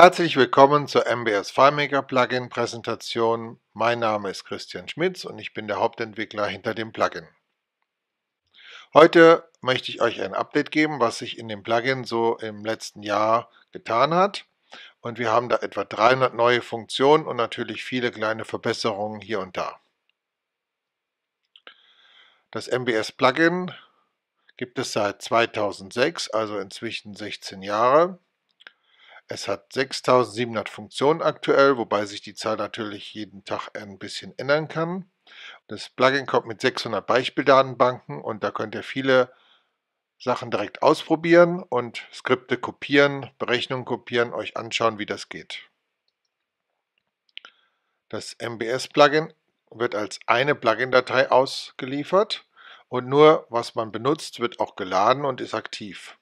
Herzlich willkommen zur MBS FileMaker Plugin Präsentation. Mein Name ist Christian Schmitz und ich bin der Hauptentwickler hinter dem Plugin. Heute möchte ich euch ein Update geben, was sich in dem Plugin so im letzten Jahr getan hat. Und wir haben da etwa 300 neue Funktionen und natürlich viele kleine Verbesserungen hier und da. Das MBS Plugin gibt es seit 2006, also inzwischen 16 Jahre. Es hat 6700 Funktionen aktuell, wobei sich die Zahl natürlich jeden Tag ein bisschen ändern kann. Das Plugin kommt mit 600 Beispieldatenbanken und da könnt ihr viele Sachen direkt ausprobieren und Skripte kopieren, Berechnungen kopieren, euch anschauen, wie das geht. Das MBS-Plugin wird als eine Plugin-Datei ausgeliefert und nur was man benutzt, wird auch geladen und ist aktiv.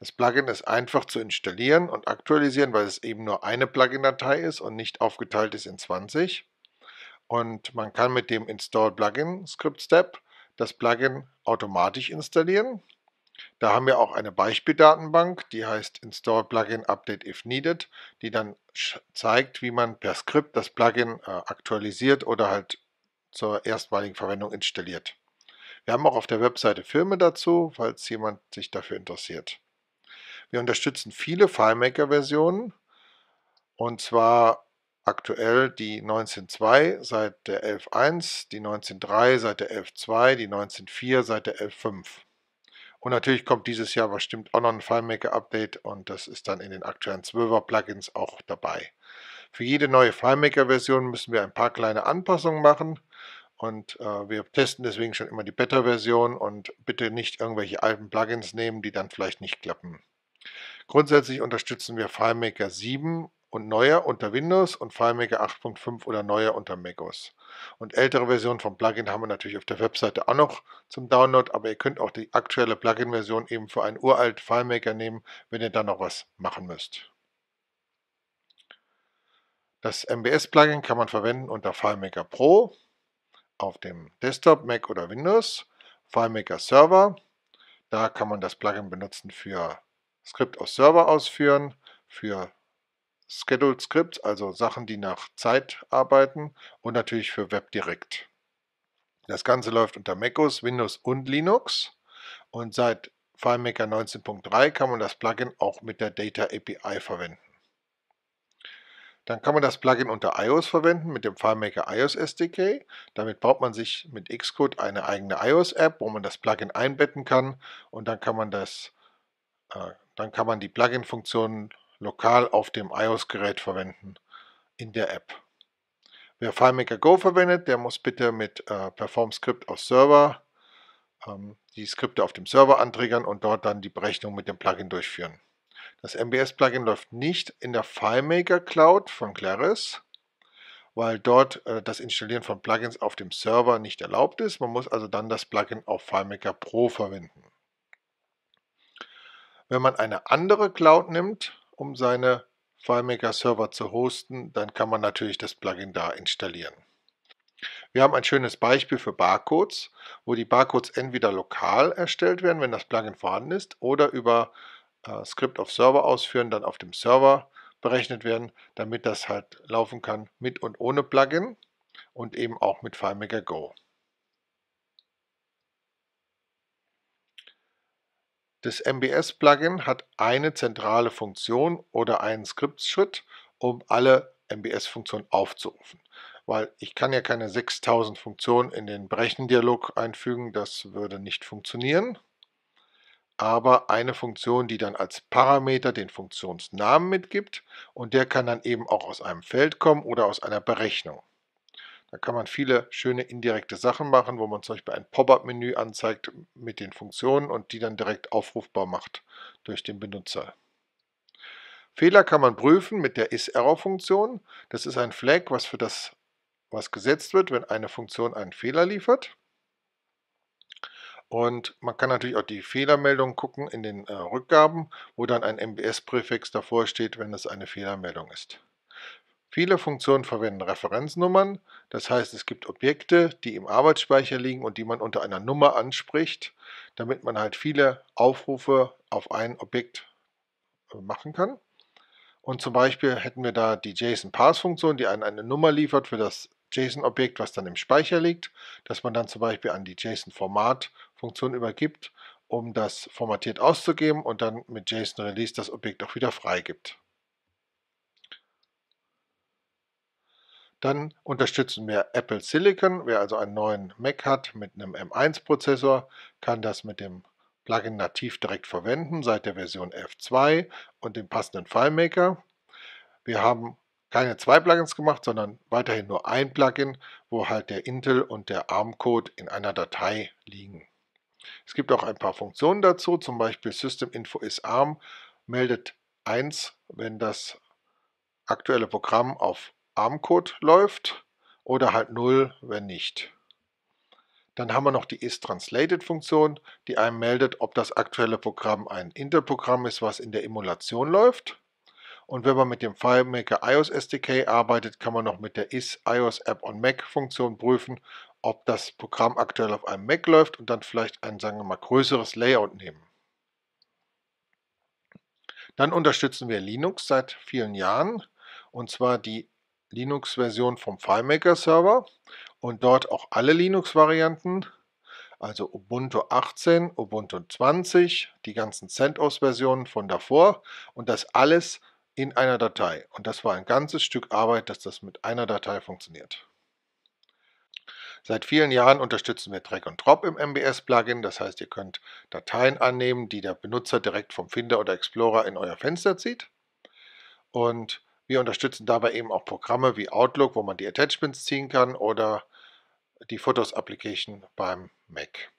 Das Plugin ist einfach zu installieren und aktualisieren, weil es eben nur eine Plugin-Datei ist und nicht aufgeteilt ist in 20. Und man kann mit dem Install Plugin Script Step das Plugin automatisch installieren. Da haben wir auch eine Beispieldatenbank, die heißt Install Plugin Update if needed, die dann zeigt, wie man per Skript das Plugin äh, aktualisiert oder halt zur erstmaligen Verwendung installiert. Wir haben auch auf der Webseite Filme dazu, falls jemand sich dafür interessiert. Wir unterstützen viele FileMaker-Versionen und zwar aktuell die 19.2 seit der 11.1, die 19.3 seit der 11.2, die 19.4 seit der 11.5. Und natürlich kommt dieses Jahr bestimmt auch noch ein FileMaker-Update und das ist dann in den aktuellen 12er-Plugins auch dabei. Für jede neue FileMaker-Version müssen wir ein paar kleine Anpassungen machen und äh, wir testen deswegen schon immer die Beta-Version und bitte nicht irgendwelche alten Plugins nehmen, die dann vielleicht nicht klappen. Grundsätzlich unterstützen wir FileMaker 7 und neuer unter Windows und FileMaker 8.5 oder neuer unter macOS. Und ältere Versionen vom Plugin haben wir natürlich auf der Webseite auch noch zum Download, aber ihr könnt auch die aktuelle Plugin-Version eben für einen uralt FileMaker nehmen, wenn ihr da noch was machen müsst. Das MBS-Plugin kann man verwenden unter FileMaker Pro auf dem Desktop, Mac oder Windows, FileMaker Server, da kann man das Plugin benutzen für Skript aus Server ausführen für Scheduled Scripts, also Sachen, die nach Zeit arbeiten und natürlich für Web direkt. Das Ganze läuft unter MacOS, Windows und Linux und seit FileMaker 19.3 kann man das Plugin auch mit der Data API verwenden. Dann kann man das Plugin unter iOS verwenden mit dem FileMaker iOS SDK. Damit baut man sich mit Xcode eine eigene iOS-App, wo man das Plugin einbetten kann und dann kann man das äh, dann kann man die Plugin-Funktion lokal auf dem iOS-Gerät verwenden in der App. Wer FileMaker Go verwendet, der muss bitte mit äh, Perform aus Server ähm, die Skripte auf dem Server anträgern und dort dann die Berechnung mit dem Plugin durchführen. Das MBS-Plugin läuft nicht in der FileMaker Cloud von Claris, weil dort äh, das Installieren von Plugins auf dem Server nicht erlaubt ist. Man muss also dann das Plugin auf FileMaker Pro verwenden. Wenn man eine andere Cloud nimmt, um seine FileMaker Server zu hosten, dann kann man natürlich das Plugin da installieren. Wir haben ein schönes Beispiel für Barcodes, wo die Barcodes entweder lokal erstellt werden, wenn das Plugin vorhanden ist, oder über äh, Script auf Server ausführen, dann auf dem Server berechnet werden, damit das halt laufen kann mit und ohne Plugin und eben auch mit FileMaker Go. Das MBS-Plugin hat eine zentrale Funktion oder einen Skriptschritt, um alle MBS-Funktionen aufzurufen. Weil ich kann ja keine 6000 Funktionen in den Brechendialog einfügen, das würde nicht funktionieren. Aber eine Funktion, die dann als Parameter den Funktionsnamen mitgibt und der kann dann eben auch aus einem Feld kommen oder aus einer Berechnung. Da kann man viele schöne indirekte Sachen machen, wo man zum Beispiel ein Pop-up-Menü anzeigt mit den Funktionen und die dann direkt aufrufbar macht durch den Benutzer. Fehler kann man prüfen mit der iserror funktion Das ist ein Flag, was für das was gesetzt wird, wenn eine Funktion einen Fehler liefert. Und man kann natürlich auch die Fehlermeldung gucken in den äh, Rückgaben, wo dann ein MBS-Präfix davor steht, wenn es eine Fehlermeldung ist. Viele Funktionen verwenden Referenznummern, das heißt es gibt Objekte, die im Arbeitsspeicher liegen und die man unter einer Nummer anspricht, damit man halt viele Aufrufe auf ein Objekt äh, machen kann. Und zum Beispiel hätten wir da die JSON-Pass-Funktion, die einen eine Nummer liefert für das JSON-Objekt, was dann im Speicher liegt, dass man dann zum Beispiel an die JSON-Format-Funktion übergibt, um das formatiert auszugeben und dann mit JSON-Release das Objekt auch wieder freigibt. Dann unterstützen wir Apple Silicon. Wer also einen neuen Mac hat mit einem M1-Prozessor, kann das mit dem Plugin nativ direkt verwenden seit der Version F2 und dem passenden FileMaker. Wir haben keine zwei Plugins gemacht, sondern weiterhin nur ein Plugin, wo halt der Intel und der ARM-Code in einer Datei liegen. Es gibt auch ein paar Funktionen dazu, zum Beispiel Systeminfo is ARM meldet 1, wenn das aktuelle Programm auf ARM-Code läuft oder halt 0, wenn nicht. Dann haben wir noch die istranslated-Funktion, die einem meldet, ob das aktuelle Programm ein Intel-Programm ist, was in der Emulation läuft. Und wenn man mit dem FileMaker iOS SDK arbeitet, kann man noch mit der is iOS App on Mac Funktion prüfen, ob das Programm aktuell auf einem Mac läuft und dann vielleicht ein, sagen wir mal, größeres Layout nehmen. Dann unterstützen wir Linux seit vielen Jahren und zwar die Linux-Version vom FileMaker Server und dort auch alle Linux-Varianten, also Ubuntu 18, Ubuntu 20, die ganzen CentOS-Versionen von davor und das alles in einer Datei. Und das war ein ganzes Stück Arbeit, dass das mit einer Datei funktioniert. Seit vielen Jahren unterstützen wir Drag und Drop im MBS-Plugin. Das heißt, ihr könnt Dateien annehmen, die der Benutzer direkt vom Finder oder Explorer in euer Fenster zieht. Und wir unterstützen dabei eben auch Programme wie Outlook, wo man die Attachments ziehen kann oder die Photos Application beim Mac.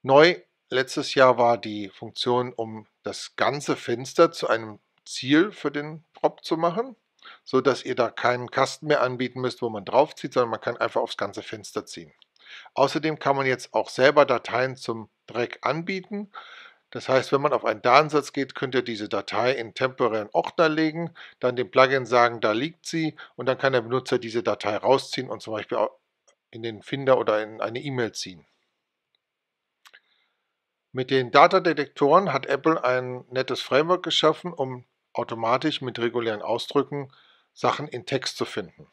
Neu letztes Jahr war die Funktion, um das ganze Fenster zu einem Ziel für den Prop zu machen, so dass ihr da keinen Kasten mehr anbieten müsst, wo man draufzieht, sondern man kann einfach aufs ganze Fenster ziehen. Außerdem kann man jetzt auch selber Dateien zum Dreck anbieten. Das heißt, wenn man auf einen Datensatz geht, könnt ihr diese Datei in temporären Ordner legen, dann dem Plugin sagen, da liegt sie und dann kann der Benutzer diese Datei rausziehen und zum Beispiel in den Finder oder in eine E-Mail ziehen. Mit den Datadetektoren hat Apple ein nettes Framework geschaffen, um automatisch mit regulären Ausdrücken Sachen in Text zu finden.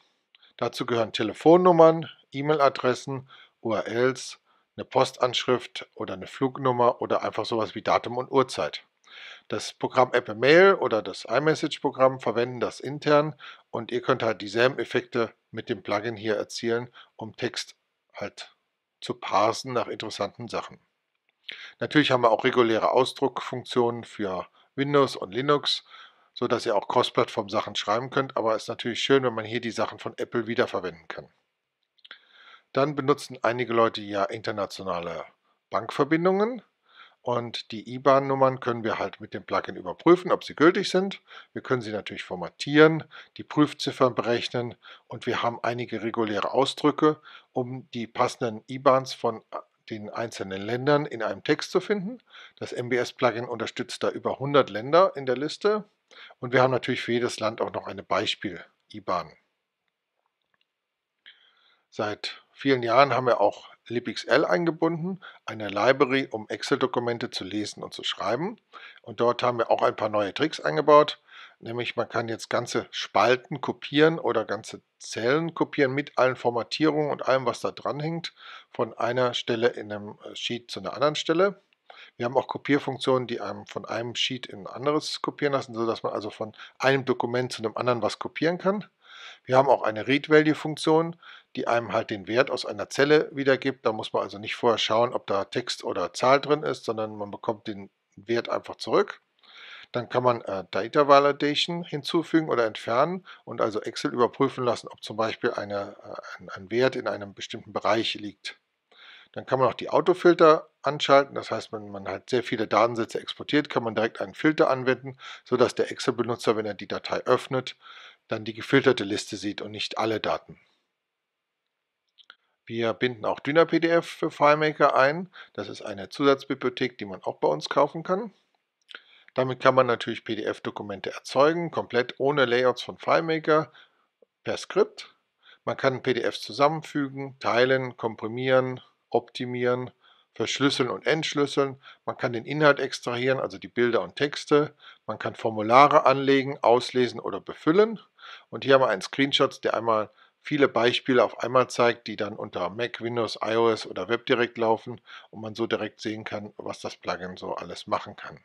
Dazu gehören Telefonnummern, E-Mail-Adressen, URLs eine Postanschrift oder eine Flugnummer oder einfach sowas wie Datum und Uhrzeit. Das Programm Apple Mail oder das iMessage-Programm verwenden das intern und ihr könnt halt dieselben Effekte mit dem Plugin hier erzielen, um Text halt zu parsen nach interessanten Sachen. Natürlich haben wir auch reguläre Ausdruckfunktionen für Windows und Linux, sodass ihr auch Cross-Plattform-Sachen schreiben könnt, aber es ist natürlich schön, wenn man hier die Sachen von Apple wiederverwenden kann. Dann benutzen einige Leute ja internationale Bankverbindungen und die IBAN-Nummern können wir halt mit dem Plugin überprüfen, ob sie gültig sind. Wir können sie natürlich formatieren, die Prüfziffern berechnen und wir haben einige reguläre Ausdrücke, um die passenden IBANs von äh, den einzelnen Ländern in einem Text zu finden. Das MBS-Plugin unterstützt da über 100 Länder in der Liste und wir haben natürlich für jedes Land auch noch eine Beispiel-IBAN. Seit vielen Jahren haben wir auch libxl eingebunden, eine Library, um Excel-Dokumente zu lesen und zu schreiben. Und dort haben wir auch ein paar neue Tricks eingebaut. Nämlich man kann jetzt ganze Spalten kopieren oder ganze Zellen kopieren mit allen Formatierungen und allem, was da dranhängt, von einer Stelle in einem äh, Sheet zu einer anderen Stelle. Wir haben auch Kopierfunktionen, die einem von einem Sheet in ein anderes kopieren lassen, sodass man also von einem Dokument zu einem anderen was kopieren kann. Wir haben auch eine Read-Value-Funktion, die einem halt den Wert aus einer Zelle wiedergibt. Da muss man also nicht vorher schauen, ob da Text oder Zahl drin ist, sondern man bekommt den Wert einfach zurück. Dann kann man äh, Data Validation hinzufügen oder entfernen und also Excel überprüfen lassen, ob zum Beispiel eine, äh, ein, ein Wert in einem bestimmten Bereich liegt. Dann kann man auch die Autofilter anschalten. Das heißt, wenn man halt sehr viele Datensätze exportiert, kann man direkt einen Filter anwenden, sodass der Excel-Benutzer, wenn er die Datei öffnet, dann die gefilterte Liste sieht und nicht alle Daten. Wir binden auch Dynapdf für FileMaker ein. Das ist eine Zusatzbibliothek, die man auch bei uns kaufen kann. Damit kann man natürlich PDF-Dokumente erzeugen, komplett ohne Layouts von FileMaker per Skript. Man kann PDFs zusammenfügen, teilen, komprimieren, optimieren, verschlüsseln und entschlüsseln. Man kann den Inhalt extrahieren, also die Bilder und Texte. Man kann Formulare anlegen, auslesen oder befüllen. Und hier haben wir einen Screenshot, der einmal viele Beispiele auf einmal zeigt, die dann unter Mac, Windows, iOS oder Web direkt laufen und man so direkt sehen kann, was das Plugin so alles machen kann.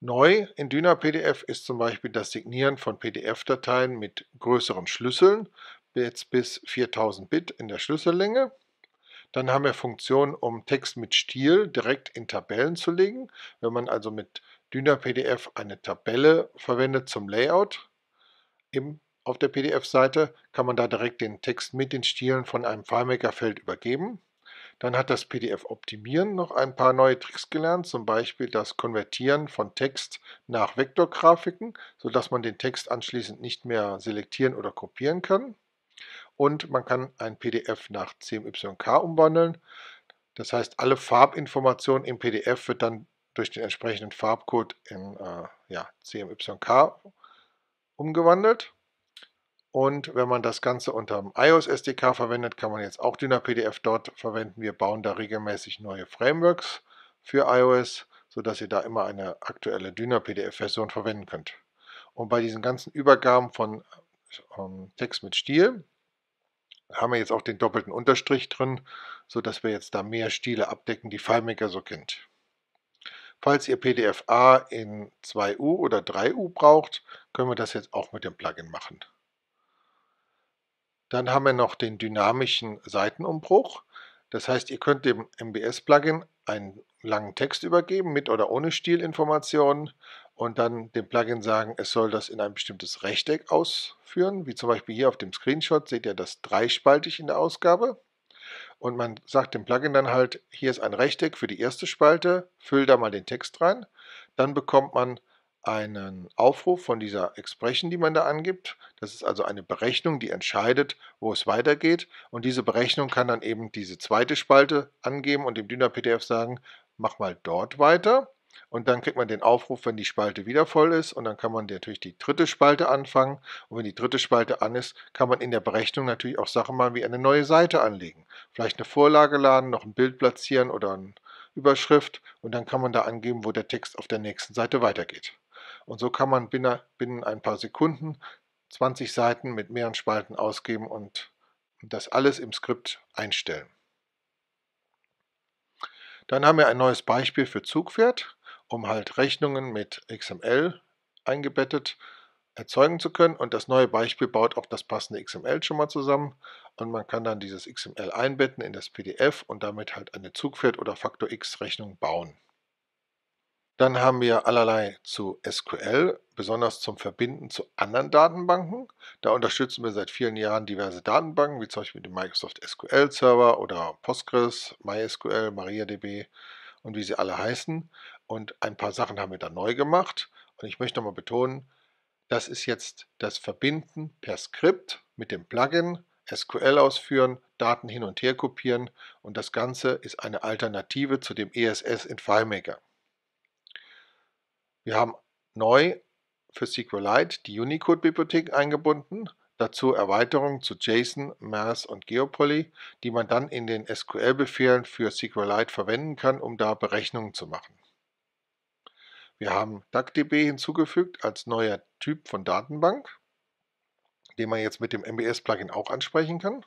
Neu in Dyna-PDF ist zum Beispiel das Signieren von PDF-Dateien mit größeren Schlüsseln, jetzt bis 4000 Bit in der Schlüssellänge. Dann haben wir Funktionen, um Text mit Stil direkt in Tabellen zu legen. Wenn man also mit Dyna-PDF eine Tabelle verwendet zum Layout im auf der PDF-Seite kann man da direkt den Text mit den Stilen von einem FileMaker-Feld übergeben. Dann hat das PDF Optimieren noch ein paar neue Tricks gelernt, zum Beispiel das Konvertieren von Text nach Vektorgrafiken, sodass man den Text anschließend nicht mehr selektieren oder kopieren kann. Und man kann ein PDF nach CMYK umwandeln. Das heißt, alle Farbinformationen im PDF wird dann durch den entsprechenden Farbcode in äh, ja, CMYK umgewandelt. Und wenn man das Ganze unter dem iOS SDK verwendet, kann man jetzt auch DynaPDF dort verwenden. Wir bauen da regelmäßig neue Frameworks für iOS, sodass ihr da immer eine aktuelle DynaPDF-Version verwenden könnt. Und bei diesen ganzen Übergaben von ähm, Text mit Stil haben wir jetzt auch den doppelten Unterstrich drin, sodass wir jetzt da mehr Stile abdecken, die FileMaker so kennt. Falls ihr PDF A in 2U oder 3U braucht, können wir das jetzt auch mit dem Plugin machen. Dann haben wir noch den dynamischen Seitenumbruch. Das heißt, ihr könnt dem MBS-Plugin einen langen Text übergeben, mit oder ohne Stilinformationen und dann dem Plugin sagen, es soll das in ein bestimmtes Rechteck ausführen, wie zum Beispiel hier auf dem Screenshot seht ihr das dreispaltig in der Ausgabe. Und man sagt dem Plugin dann halt, hier ist ein Rechteck für die erste Spalte, füll da mal den Text rein. Dann bekommt man einen Aufruf von dieser Expression, die man da angibt. Das ist also eine Berechnung, die entscheidet, wo es weitergeht. Und diese Berechnung kann dann eben diese zweite Spalte angeben und dem Dyna-PDF sagen, mach mal dort weiter. Und dann kriegt man den Aufruf, wenn die Spalte wieder voll ist. Und dann kann man natürlich die dritte Spalte anfangen. Und wenn die dritte Spalte an ist, kann man in der Berechnung natürlich auch Sachen mal wie eine neue Seite anlegen. Vielleicht eine Vorlage laden, noch ein Bild platzieren oder eine Überschrift. Und dann kann man da angeben, wo der Text auf der nächsten Seite weitergeht. Und so kann man binnen ein paar Sekunden 20 Seiten mit mehreren Spalten ausgeben und das alles im Skript einstellen. Dann haben wir ein neues Beispiel für Zugpferd, um halt Rechnungen mit XML eingebettet erzeugen zu können. Und das neue Beispiel baut auch das passende XML schon mal zusammen. Und man kann dann dieses XML einbetten in das PDF und damit halt eine Zugpferd- oder Faktor X-Rechnung bauen. Dann haben wir allerlei zu SQL, besonders zum Verbinden zu anderen Datenbanken. Da unterstützen wir seit vielen Jahren diverse Datenbanken, wie zum Beispiel den Microsoft SQL Server oder Postgres, MySQL, MariaDB und wie sie alle heißen. Und ein paar Sachen haben wir da neu gemacht. Und ich möchte nochmal betonen, das ist jetzt das Verbinden per Skript mit dem Plugin, SQL ausführen, Daten hin und her kopieren und das Ganze ist eine Alternative zu dem ESS in FileMaker. Wir haben neu für SQLite die Unicode-Bibliothek eingebunden, dazu Erweiterungen zu JSON, Mass und Geopoly, die man dann in den SQL-Befehlen für SQLite verwenden kann, um da Berechnungen zu machen. Wir haben DuckDB hinzugefügt als neuer Typ von Datenbank, den man jetzt mit dem MBS-Plugin auch ansprechen kann.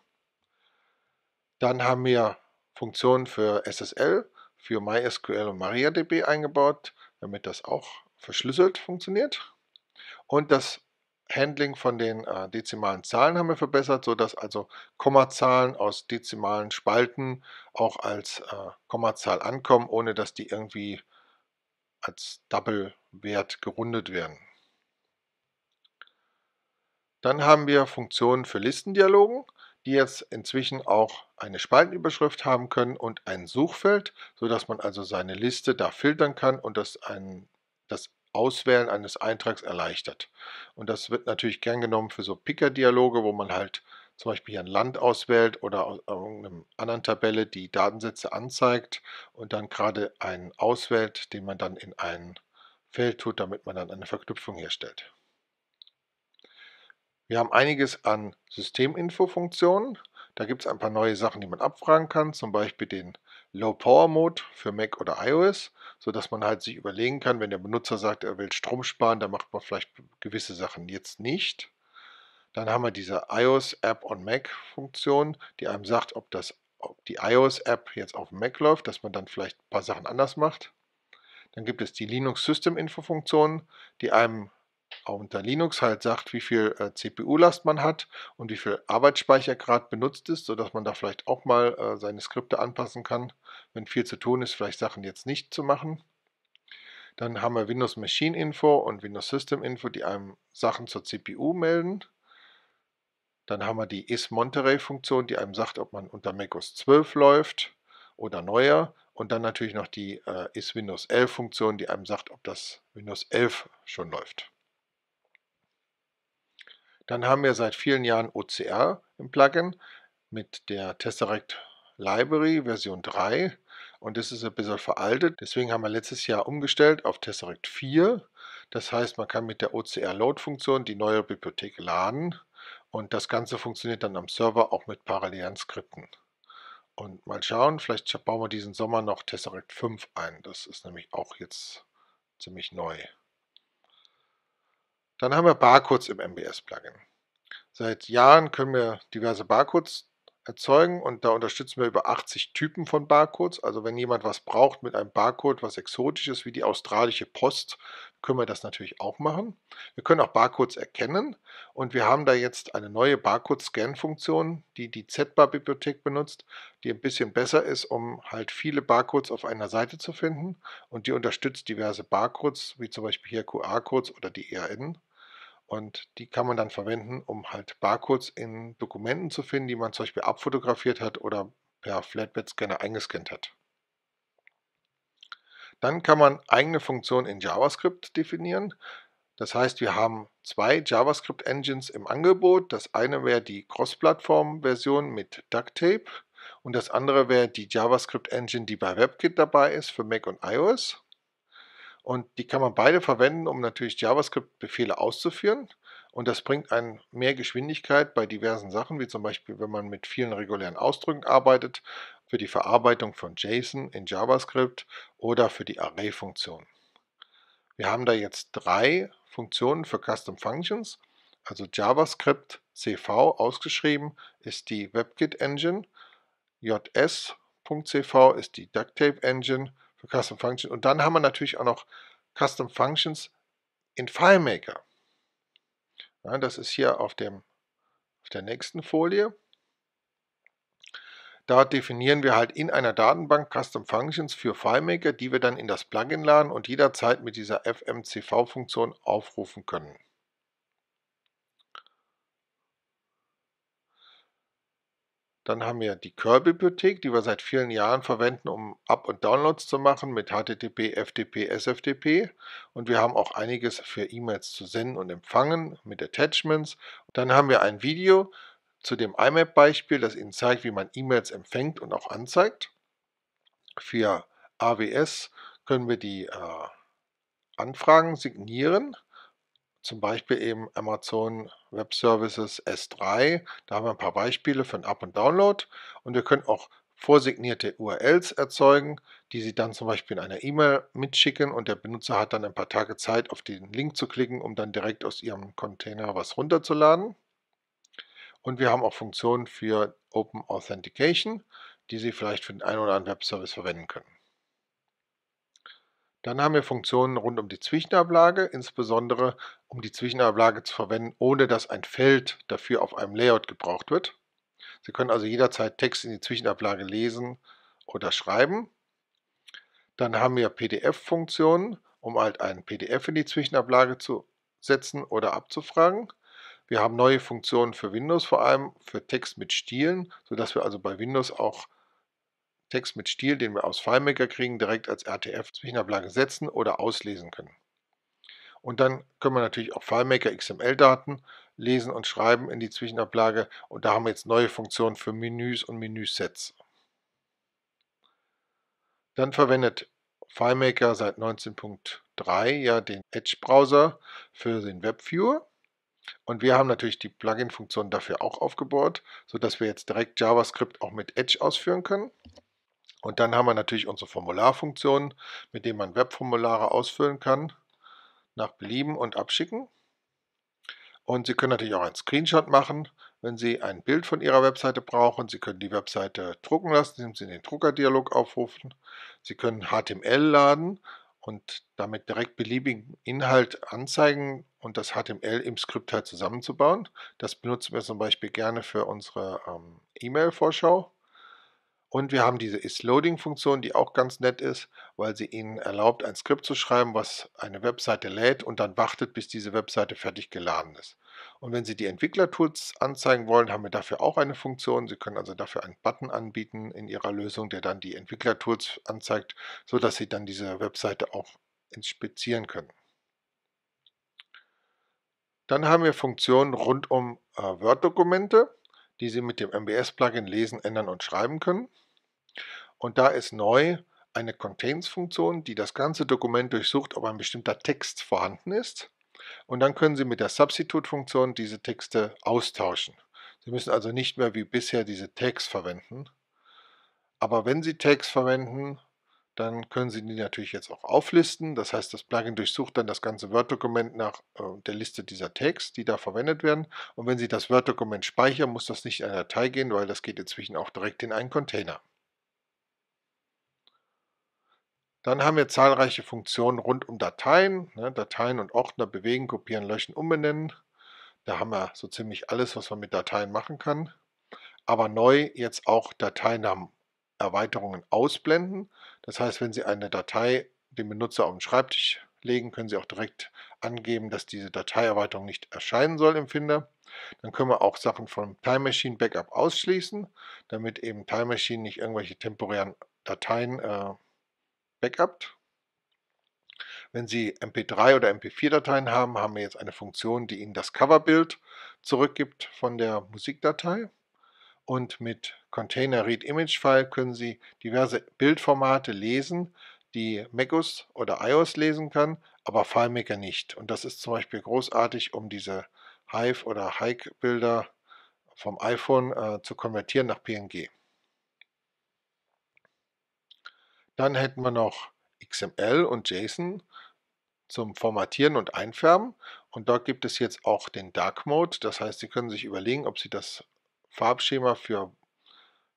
Dann haben wir Funktionen für SSL, für MySQL und MariaDB eingebaut, damit das auch verschlüsselt funktioniert. Und das Handling von den äh, dezimalen Zahlen haben wir verbessert, sodass also Kommazahlen aus dezimalen Spalten auch als äh, Kommazahl ankommen, ohne dass die irgendwie als Double-Wert gerundet werden. Dann haben wir Funktionen für Listendialogen, die jetzt inzwischen auch eine Spaltenüberschrift haben können und ein Suchfeld, sodass man also seine Liste da filtern kann und das einen das Auswählen eines Eintrags erleichtert. Und das wird natürlich gern genommen für so Picker-Dialoge, wo man halt zum Beispiel hier ein Land auswählt oder aus irgendeiner anderen Tabelle die Datensätze anzeigt und dann gerade einen auswählt, den man dann in ein Feld tut, damit man dann eine Verknüpfung herstellt. Wir haben einiges an Systeminfo-Funktionen. Da gibt es ein paar neue Sachen, die man abfragen kann, zum Beispiel den Low Power Mode für Mac oder iOS sodass man halt sich überlegen kann, wenn der Benutzer sagt, er will Strom sparen, dann macht man vielleicht gewisse Sachen jetzt nicht. Dann haben wir diese iOS App on Mac Funktion, die einem sagt, ob, das, ob die iOS App jetzt auf dem Mac läuft, dass man dann vielleicht ein paar Sachen anders macht. Dann gibt es die Linux System Info Funktion, die einem unter Linux halt sagt, wie viel äh, CPU-Last man hat und wie viel Arbeitsspeichergrad benutzt ist, sodass man da vielleicht auch mal äh, seine Skripte anpassen kann, wenn viel zu tun ist, vielleicht Sachen jetzt nicht zu machen. Dann haben wir Windows Machine Info und Windows System Info, die einem Sachen zur CPU melden. Dann haben wir die Is Monterey-Funktion, die einem sagt, ob man unter macOS 12 läuft oder neuer. Und dann natürlich noch die äh, Is Windows 11-Funktion, die einem sagt, ob das Windows 11 schon läuft. Dann haben wir seit vielen Jahren OCR im Plugin mit der Tesseract Library Version 3 und das ist ein bisschen veraltet. Deswegen haben wir letztes Jahr umgestellt auf Tesseract 4. Das heißt, man kann mit der OCR-Load-Funktion die neue Bibliothek laden und das Ganze funktioniert dann am Server auch mit parallelen Skripten. Und mal schauen, vielleicht bauen wir diesen Sommer noch Tesseract 5 ein. Das ist nämlich auch jetzt ziemlich neu. Dann haben wir Barcodes im MBS-Plugin. Seit Jahren können wir diverse Barcodes erzeugen und da unterstützen wir über 80 Typen von Barcodes. Also wenn jemand was braucht mit einem Barcode, was exotisch ist, wie die australische Post, können wir das natürlich auch machen. Wir können auch Barcodes erkennen und wir haben da jetzt eine neue Barcode-Scan-Funktion, die die ZBAR-Bibliothek benutzt, die ein bisschen besser ist, um halt viele Barcodes auf einer Seite zu finden und die unterstützt diverse Barcodes, wie zum Beispiel hier QR-Codes oder die ERN und die kann man dann verwenden, um halt Barcodes in Dokumenten zu finden, die man zum Beispiel abfotografiert hat oder per Flatbed-Scanner eingescannt hat. Dann kann man eigene Funktionen in JavaScript definieren. Das heißt, wir haben zwei JavaScript-Engines im Angebot. Das eine wäre die Cross-Plattform-Version mit Duct Tape und das andere wäre die JavaScript-Engine, die bei WebKit dabei ist für Mac und iOS. Und die kann man beide verwenden, um natürlich JavaScript-Befehle auszuführen. Und das bringt einen mehr Geschwindigkeit bei diversen Sachen, wie zum Beispiel, wenn man mit vielen regulären Ausdrücken arbeitet, für die Verarbeitung von JSON in JavaScript oder für die Array-Funktion. Wir haben da jetzt drei Funktionen für Custom Functions. Also JavaScript CV ausgeschrieben ist die WebKit Engine, JS.cv ist die DuckTape Engine für Custom Functions. Und dann haben wir natürlich auch noch Custom Functions in FileMaker. Ja, das ist hier auf, dem, auf der nächsten Folie. Da definieren wir halt in einer Datenbank Custom Functions für FileMaker, die wir dann in das Plugin laden und jederzeit mit dieser FMCV-Funktion aufrufen können. Dann haben wir die Curl-Bibliothek, die wir seit vielen Jahren verwenden, um Up- und Downloads zu machen mit HTTP, FTP, SFTP. Und wir haben auch einiges für E-Mails zu senden und empfangen mit Attachments. Dann haben wir ein Video zu dem IMAP-Beispiel, das Ihnen zeigt, wie man E-Mails empfängt und auch anzeigt. Für AWS können wir die äh, Anfragen signieren zum Beispiel eben Amazon Web Services S3. Da haben wir ein paar Beispiele für ein Up- und Download. Und wir können auch vorsignierte URLs erzeugen, die Sie dann zum Beispiel in einer E-Mail mitschicken und der Benutzer hat dann ein paar Tage Zeit, auf den Link zu klicken, um dann direkt aus Ihrem Container was runterzuladen. Und wir haben auch Funktionen für Open Authentication, die Sie vielleicht für den einen oder anderen Webservice verwenden können. Dann haben wir Funktionen rund um die Zwischenablage, insbesondere um die Zwischenablage zu verwenden, ohne dass ein Feld dafür auf einem Layout gebraucht wird. Sie können also jederzeit Text in die Zwischenablage lesen oder schreiben. Dann haben wir PDF-Funktionen, um halt einen PDF in die Zwischenablage zu setzen oder abzufragen. Wir haben neue Funktionen für Windows, vor allem für Text mit Stilen, sodass wir also bei Windows auch Text mit Stil, den wir aus FileMaker kriegen, direkt als RTF-Zwischenablage setzen oder auslesen können. Und dann können wir natürlich auch FileMaker XML-Daten lesen und schreiben in die Zwischenablage. Und da haben wir jetzt neue Funktionen für Menüs und Menüsets. Dann verwendet FileMaker seit 19.3 ja den Edge-Browser für den WebViewer. Und wir haben natürlich die Plugin-Funktion dafür auch aufgebaut, sodass wir jetzt direkt JavaScript auch mit Edge ausführen können. Und dann haben wir natürlich unsere Formularfunktion, mit dem man Webformulare ausfüllen kann, nach Belieben und abschicken. Und Sie können natürlich auch einen Screenshot machen, wenn Sie ein Bild von Ihrer Webseite brauchen. Sie können die Webseite drucken lassen, indem Sie den Druckerdialog aufrufen. Sie können HTML laden und damit direkt beliebigen Inhalt anzeigen und das HTML im Skript halt zusammenzubauen. Das benutzen wir zum Beispiel gerne für unsere ähm, E-Mail-Vorschau. Und wir haben diese Isloading-Funktion, die auch ganz nett ist, weil sie Ihnen erlaubt, ein Skript zu schreiben, was eine Webseite lädt und dann wartet, bis diese Webseite fertig geladen ist. Und wenn Sie die Entwicklertools anzeigen wollen, haben wir dafür auch eine Funktion. Sie können also dafür einen Button anbieten in Ihrer Lösung, der dann die Entwicklertools anzeigt, sodass Sie dann diese Webseite auch inspizieren können. Dann haben wir Funktionen rund um äh, Word-Dokumente die Sie mit dem MBS-Plugin lesen, ändern und schreiben können. Und da ist neu eine Contains-Funktion, die das ganze Dokument durchsucht, ob ein bestimmter Text vorhanden ist. Und dann können Sie mit der Substitute-Funktion diese Texte austauschen. Sie müssen also nicht mehr wie bisher diese Tags verwenden. Aber wenn Sie Tags verwenden, dann können Sie die natürlich jetzt auch auflisten. Das heißt, das Plugin durchsucht dann das ganze Word-Dokument nach äh, der Liste dieser Tags, die da verwendet werden. Und wenn Sie das Word-Dokument speichern, muss das nicht in eine Datei gehen, weil das geht inzwischen auch direkt in einen Container. Dann haben wir zahlreiche Funktionen rund um Dateien. Ne, Dateien und Ordner bewegen, kopieren, löschen, umbenennen. Da haben wir so ziemlich alles, was man mit Dateien machen kann. Aber neu jetzt auch Dateinamen Erweiterungen ausblenden. Das heißt, wenn Sie eine Datei dem Benutzer auf den Schreibtisch legen, können Sie auch direkt angeben, dass diese Dateierweiterung nicht erscheinen soll im Finder. Dann können wir auch Sachen vom Time Machine Backup ausschließen, damit eben Time Machine nicht irgendwelche temporären Dateien äh, backupt. Wenn Sie MP3 oder MP4-Dateien haben, haben wir jetzt eine Funktion, die Ihnen das Coverbild zurückgibt von der Musikdatei. Und mit Container Read Image File können Sie diverse Bildformate lesen, die macOS oder iOS lesen kann, aber FileMaker nicht. Und das ist zum Beispiel großartig, um diese Hive- oder Hike-Bilder vom iPhone äh, zu konvertieren nach PNG. Dann hätten wir noch XML und JSON zum Formatieren und Einfärben. Und dort gibt es jetzt auch den Dark Mode. Das heißt, Sie können sich überlegen, ob Sie das Farbschema für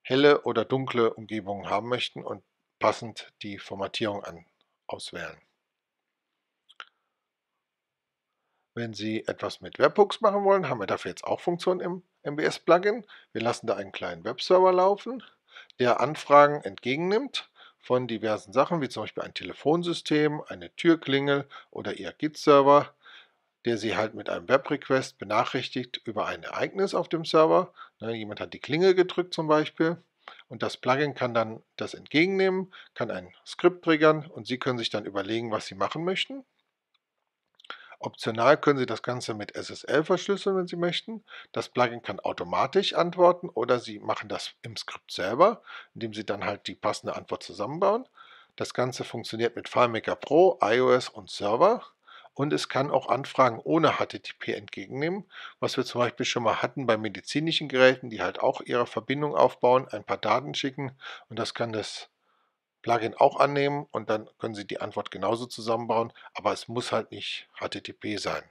helle oder dunkle Umgebungen haben möchten und passend die Formatierung an, auswählen. Wenn Sie etwas mit Webhooks machen wollen, haben wir dafür jetzt auch Funktionen im MBS-Plugin. Wir lassen da einen kleinen Webserver laufen, der Anfragen entgegennimmt von diversen Sachen, wie zum Beispiel ein Telefonsystem, eine Türklingel oder Ihr Git-Server der sie halt mit einem Web-Request benachrichtigt über ein Ereignis auf dem Server. Ne, jemand hat die Klinge gedrückt zum Beispiel. Und das Plugin kann dann das entgegennehmen, kann ein Skript triggern und Sie können sich dann überlegen, was Sie machen möchten. Optional können Sie das Ganze mit SSL verschlüsseln, wenn Sie möchten. Das Plugin kann automatisch antworten oder Sie machen das im Skript selber, indem Sie dann halt die passende Antwort zusammenbauen. Das Ganze funktioniert mit FileMaker Pro, iOS und Server und es kann auch Anfragen ohne HTTP entgegennehmen, was wir zum Beispiel schon mal hatten bei medizinischen Geräten, die halt auch ihre Verbindung aufbauen, ein paar Daten schicken und das kann das Plugin auch annehmen und dann können Sie die Antwort genauso zusammenbauen, aber es muss halt nicht HTTP sein.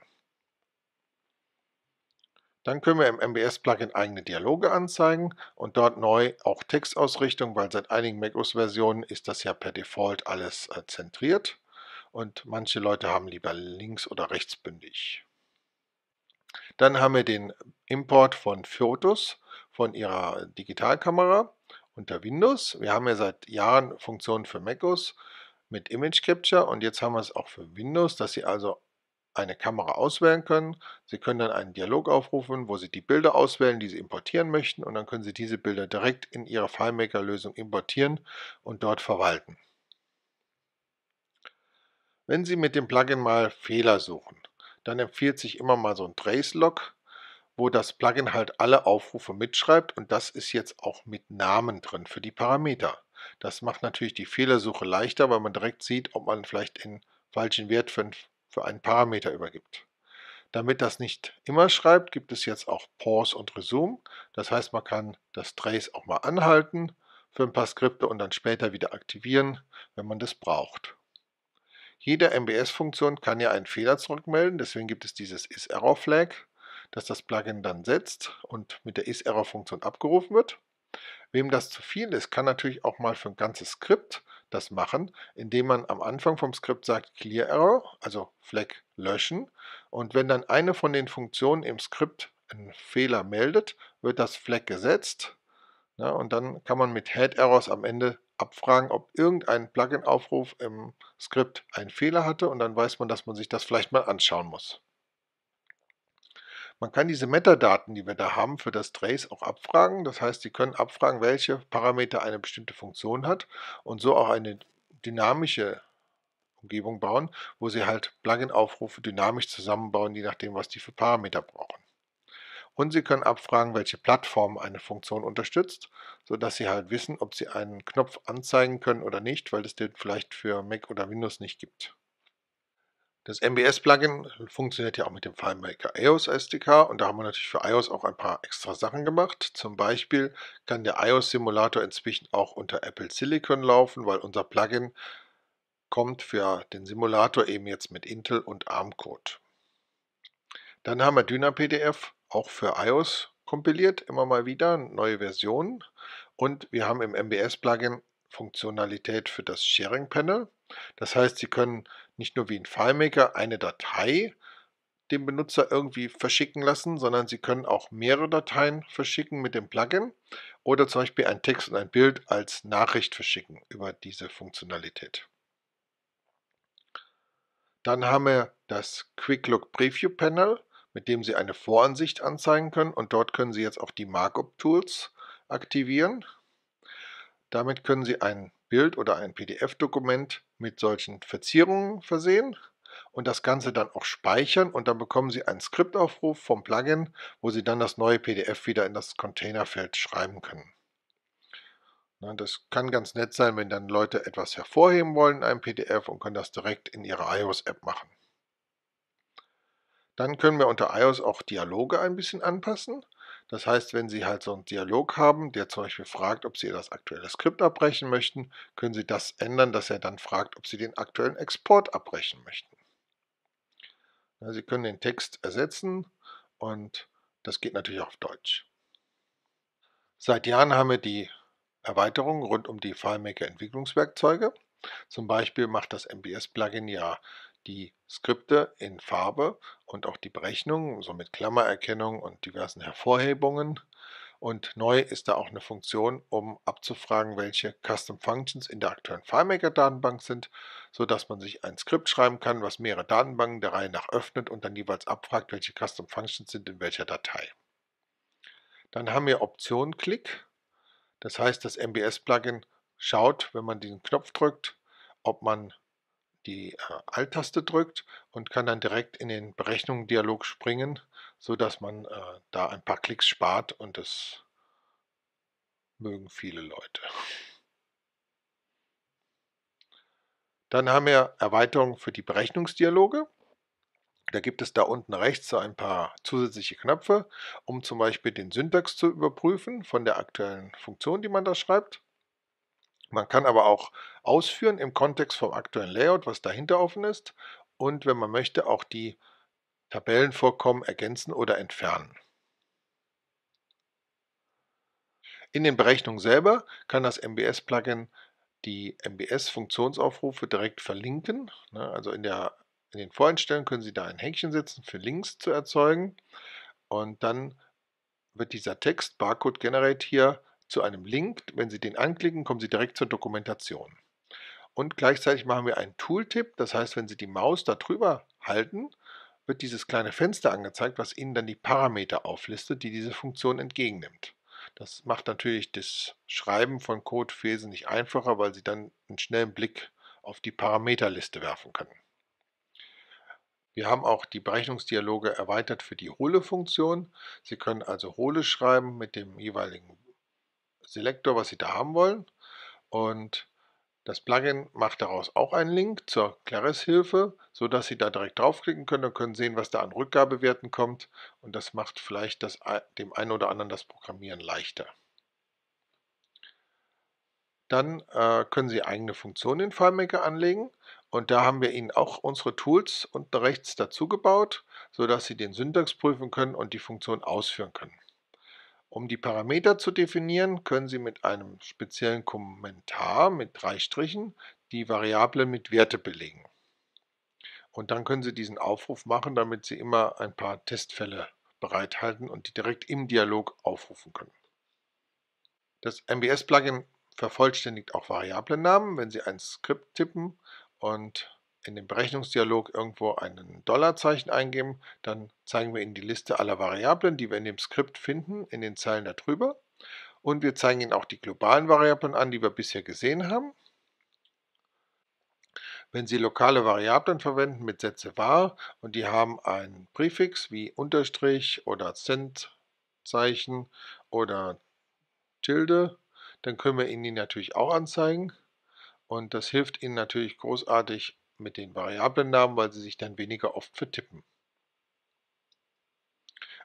Dann können wir im MBS-Plugin eigene Dialoge anzeigen und dort neu auch Textausrichtung, weil seit einigen macOS-Versionen ist das ja per Default alles äh, zentriert und manche Leute haben lieber links- oder rechtsbündig. Dann haben wir den Import von Fotos von ihrer Digitalkamera unter Windows. Wir haben ja seit Jahren Funktionen für MacOS mit Image Capture und jetzt haben wir es auch für Windows, dass Sie also eine Kamera auswählen können. Sie können dann einen Dialog aufrufen, wo Sie die Bilder auswählen, die Sie importieren möchten und dann können Sie diese Bilder direkt in Ihre FileMaker-Lösung importieren und dort verwalten. Wenn Sie mit dem Plugin mal Fehler suchen, dann empfiehlt sich immer mal so ein Trace-Log, wo das Plugin halt alle Aufrufe mitschreibt und das ist jetzt auch mit Namen drin für die Parameter. Das macht natürlich die Fehlersuche leichter, weil man direkt sieht, ob man vielleicht den falschen Wert für, für einen Parameter übergibt. Damit das nicht immer schreibt, gibt es jetzt auch Pause und Resume. Das heißt, man kann das Trace auch mal anhalten für ein paar Skripte und dann später wieder aktivieren, wenn man das braucht. Jede MBS-Funktion kann ja einen Fehler zurückmelden, deswegen gibt es dieses iserror flag das das Plugin dann setzt und mit der iserror funktion abgerufen wird. Wem das zu viel ist, kann natürlich auch mal für ein ganzes Skript das machen, indem man am Anfang vom Skript sagt clear error, also Flag löschen. Und wenn dann eine von den Funktionen im Skript einen Fehler meldet, wird das Flag gesetzt. Ja, und dann kann man mit Head Errors am Ende abfragen, ob irgendein Plugin-Aufruf im Skript einen Fehler hatte und dann weiß man, dass man sich das vielleicht mal anschauen muss. Man kann diese Metadaten, die wir da haben, für das Trace auch abfragen. Das heißt, Sie können abfragen, welche Parameter eine bestimmte Funktion hat und so auch eine dynamische Umgebung bauen, wo Sie halt Plugin-Aufrufe dynamisch zusammenbauen, je nachdem, was die für Parameter brauchen. Und Sie können abfragen, welche Plattform eine Funktion unterstützt, sodass Sie halt wissen, ob Sie einen Knopf anzeigen können oder nicht, weil es den vielleicht für Mac oder Windows nicht gibt. Das MBS-Plugin funktioniert ja auch mit dem FileMaker iOS e SDK und da haben wir natürlich für iOS e auch ein paar extra Sachen gemacht. Zum Beispiel kann der iOS-Simulator e inzwischen auch unter Apple Silicon laufen, weil unser Plugin kommt für den Simulator eben jetzt mit Intel und ARM-Code. Dann haben wir DynaPDF auch für iOS kompiliert, immer mal wieder neue Versionen. Und wir haben im MBS-Plugin Funktionalität für das Sharing-Panel. Das heißt, Sie können nicht nur wie ein FileMaker eine Datei dem Benutzer irgendwie verschicken lassen, sondern Sie können auch mehrere Dateien verschicken mit dem Plugin oder zum Beispiel einen Text und ein Bild als Nachricht verschicken über diese Funktionalität. Dann haben wir das Quick Look Preview Panel mit dem Sie eine Voransicht anzeigen können und dort können Sie jetzt auch die Markup-Tools aktivieren. Damit können Sie ein Bild oder ein PDF-Dokument mit solchen Verzierungen versehen und das Ganze dann auch speichern und dann bekommen Sie einen Skriptaufruf vom Plugin, wo Sie dann das neue PDF wieder in das Containerfeld schreiben können. das kann ganz nett sein, wenn dann Leute etwas hervorheben wollen in einem PDF und können das direkt in ihrer iOS-App machen. Dann können wir unter iOS auch Dialoge ein bisschen anpassen. Das heißt, wenn Sie halt so einen Dialog haben, der zum Beispiel fragt, ob Sie das aktuelle Skript abbrechen möchten, können Sie das ändern, dass er dann fragt, ob Sie den aktuellen Export abbrechen möchten. Sie können den Text ersetzen und das geht natürlich auch auf Deutsch. Seit Jahren haben wir die Erweiterungen rund um die FileMaker Entwicklungswerkzeuge. Zum Beispiel macht das MBS-Plugin ja die Skripte in Farbe und auch die Berechnungen, so mit Klammererkennung und diversen Hervorhebungen. Und neu ist da auch eine Funktion, um abzufragen, welche Custom Functions in der aktuellen FileMaker-Datenbank sind, sodass man sich ein Skript schreiben kann, was mehrere Datenbanken der Reihe nach öffnet und dann jeweils abfragt, welche Custom Functions sind in welcher Datei. Dann haben wir Option-Klick. Das heißt, das MBS-Plugin schaut, wenn man diesen Knopf drückt, ob man die äh, Alt-Taste drückt und kann dann direkt in den Berechnungen-Dialog springen, sodass man äh, da ein paar Klicks spart und das mögen viele Leute. Dann haben wir Erweiterungen für die Berechnungsdialoge. Da gibt es da unten rechts so ein paar zusätzliche Knöpfe, um zum Beispiel den Syntax zu überprüfen von der aktuellen Funktion, die man da schreibt. Man kann aber auch ausführen im Kontext vom aktuellen Layout, was dahinter offen ist und wenn man möchte auch die Tabellenvorkommen ergänzen oder entfernen. In den Berechnungen selber kann das MBS-Plugin die MBS-Funktionsaufrufe direkt verlinken. Ne? Also in, der, in den Voreinstellungen können Sie da ein Häkchen setzen, für Links zu erzeugen. Und dann wird dieser Text Barcode Generate hier zu einem Link. Wenn Sie den anklicken, kommen Sie direkt zur Dokumentation. Und gleichzeitig machen wir einen Tooltip. Das heißt, wenn Sie die Maus darüber halten, wird dieses kleine Fenster angezeigt, was Ihnen dann die Parameter auflistet, die diese Funktion entgegennimmt. Das macht natürlich das Schreiben von Code wesentlich einfacher, weil Sie dann einen schnellen Blick auf die Parameterliste werfen können. Wir haben auch die Berechnungsdialoge erweitert für die Hole-Funktion. Sie können also Hole schreiben mit dem jeweiligen Selektor, was Sie da haben wollen. Und das Plugin macht daraus auch einen Link zur Claris-Hilfe, sodass Sie da direkt draufklicken können und können sehen, was da an Rückgabewerten kommt. Und das macht vielleicht das, dem einen oder anderen das Programmieren leichter. Dann äh, können Sie eigene Funktionen in FileMaker anlegen und da haben wir Ihnen auch unsere Tools unten rechts dazu gebaut, sodass Sie den Syntax prüfen können und die Funktion ausführen können. Um die Parameter zu definieren, können Sie mit einem speziellen Kommentar mit drei Strichen die Variablen mit Werte belegen. Und dann können Sie diesen Aufruf machen, damit Sie immer ein paar Testfälle bereithalten und die direkt im Dialog aufrufen können. Das MBS-Plugin vervollständigt auch Variablennamen, wenn Sie ein Skript tippen und in dem Berechnungsdialog irgendwo ein Dollarzeichen eingeben, dann zeigen wir Ihnen die Liste aller Variablen, die wir in dem Skript finden, in den Zeilen darüber. Und wir zeigen Ihnen auch die globalen Variablen an, die wir bisher gesehen haben. Wenn Sie lokale Variablen verwenden mit Sätze var und die haben einen Präfix wie Unterstrich oder Centzeichen oder Tilde, dann können wir Ihnen die natürlich auch anzeigen. Und das hilft Ihnen natürlich großartig, mit den Variablennamen, weil sie sich dann weniger oft vertippen.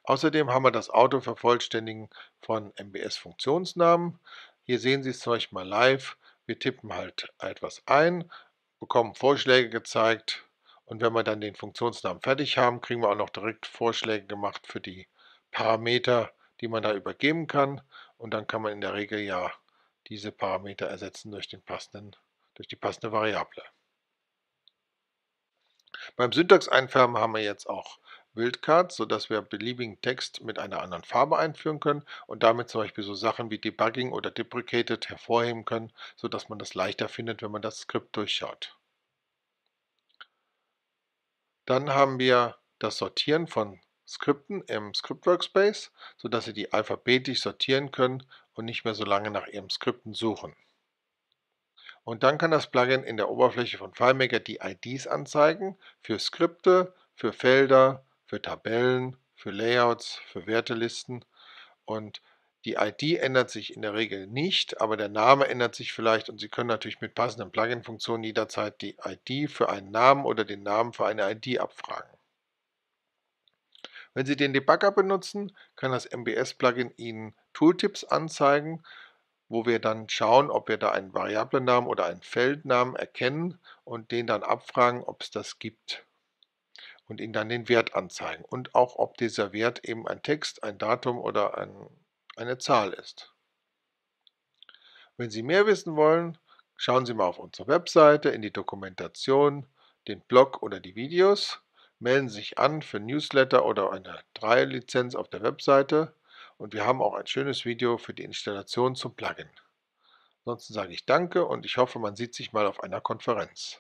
Außerdem haben wir das Autovervollständigen von MBS-Funktionsnamen. Hier sehen Sie es zum Beispiel mal live. Wir tippen halt etwas ein, bekommen Vorschläge gezeigt und wenn wir dann den Funktionsnamen fertig haben, kriegen wir auch noch direkt Vorschläge gemacht für die Parameter, die man da übergeben kann und dann kann man in der Regel ja diese Parameter ersetzen durch, passenden, durch die passende Variable. Beim Syntax einfärben haben wir jetzt auch Wildcards, sodass wir beliebigen Text mit einer anderen Farbe einführen können und damit zum Beispiel so Sachen wie Debugging oder Deprecated hervorheben können, sodass man das leichter findet, wenn man das Skript durchschaut. Dann haben wir das Sortieren von Skripten im Script Workspace, sodass Sie die alphabetisch sortieren können und nicht mehr so lange nach Ihrem Skripten suchen. Und dann kann das Plugin in der Oberfläche von FileMaker die IDs anzeigen für Skripte, für Felder, für Tabellen, für Layouts, für Wertelisten. Und die ID ändert sich in der Regel nicht, aber der Name ändert sich vielleicht und Sie können natürlich mit passenden Plugin-Funktionen jederzeit die ID für einen Namen oder den Namen für eine ID abfragen. Wenn Sie den Debugger benutzen, kann das MBS-Plugin Ihnen Tooltips anzeigen wo wir dann schauen, ob wir da einen Variablennamen oder einen Feldnamen erkennen und den dann abfragen, ob es das gibt und ihn dann den Wert anzeigen und auch, ob dieser Wert eben ein Text, ein Datum oder ein, eine Zahl ist. Wenn Sie mehr wissen wollen, schauen Sie mal auf unsere Webseite, in die Dokumentation, den Blog oder die Videos. Melden Sie sich an für Newsletter oder eine 3-Lizenz auf der Webseite. Und wir haben auch ein schönes Video für die Installation zum Plugin. Ansonsten sage ich danke und ich hoffe, man sieht sich mal auf einer Konferenz.